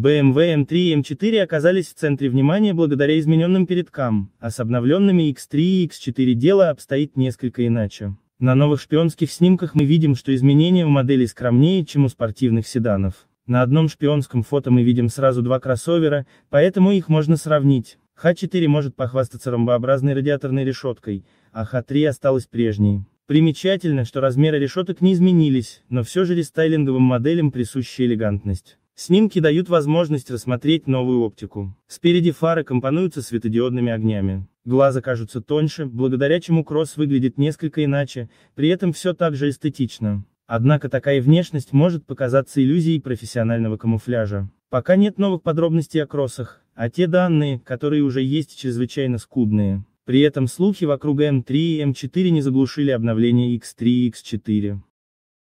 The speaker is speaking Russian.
BMW M3 и M4 оказались в центре внимания благодаря измененным передкам, а с обновленными X3 и X4 дело обстоит несколько иначе. На новых шпионских снимках мы видим, что изменения в модели скромнее, чем у спортивных седанов. На одном шпионском фото мы видим сразу два кроссовера, поэтому их можно сравнить. Х4 может похвастаться ромбообразной радиаторной решеткой, а Х3 осталась прежней. Примечательно, что размеры решеток не изменились, но все же рестайлинговым моделям присуща элегантность. Снимки дают возможность рассмотреть новую оптику. Спереди фары компонуются светодиодными огнями. Глаза кажутся тоньше, благодаря чему кросс выглядит несколько иначе, при этом все так же эстетично. Однако такая внешность может показаться иллюзией профессионального камуфляжа. Пока нет новых подробностей о кроссах, а те данные, которые уже есть, чрезвычайно скудные. При этом слухи вокруг m 3 и m 4 не заглушили обновление X3 и X4.